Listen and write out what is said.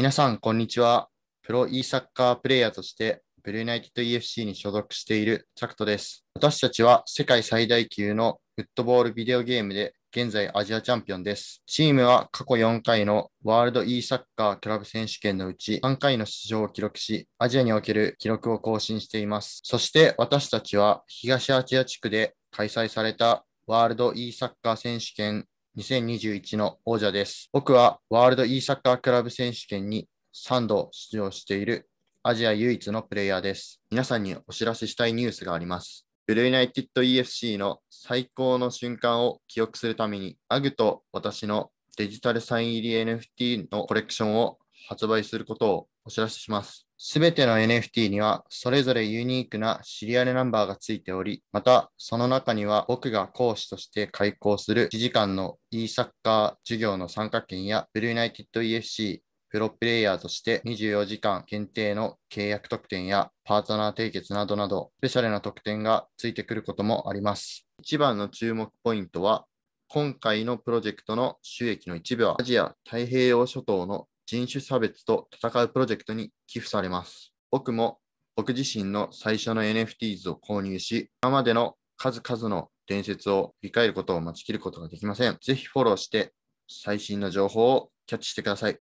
皆さん、こんにちは。プロ e サッカープレイヤーとして、ブルーナイテッド EFC に所属しているチャクトです。私たちは世界最大級のフットボールビデオゲームで現在アジアチャンピオンです。チームは過去4回のワールド e サッカークラブ選手権のうち3回の出場を記録し、アジアにおける記録を更新しています。そして私たちは東アジア地区で開催されたワールド e サッカー選手権2021の王者です。僕はワールド e サッカークラブ選手権に3度出場しているアジア唯一のプレイヤーです。皆さんにお知らせしたいニュースがあります。ブルーナイティッド EFC の最高の瞬間を記憶するために、アグと私のデジタルサイン入り NFT のコレクションを発売することをお知らせします。すべての NFT にはそれぞれユニークなシリアルナンバーがついており、またその中には僕が講師として開講する1時間の e サッカー授業の参加権やブルーナイテッド EFC プロプレイヤーとして24時間限定の契約特典やパートナー締結などなどスペシャルな特典がついてくることもあります。一番の注目ポイントは今回のプロジェクトの収益の一部はアジア太平洋諸島の人種差別と戦うプロジェクトに寄付されます。僕も僕自身の最初の NFTs を購入し、今までの数々の伝説を振り返ることを待ちきることができません。ぜひフォローして最新の情報をキャッチしてください。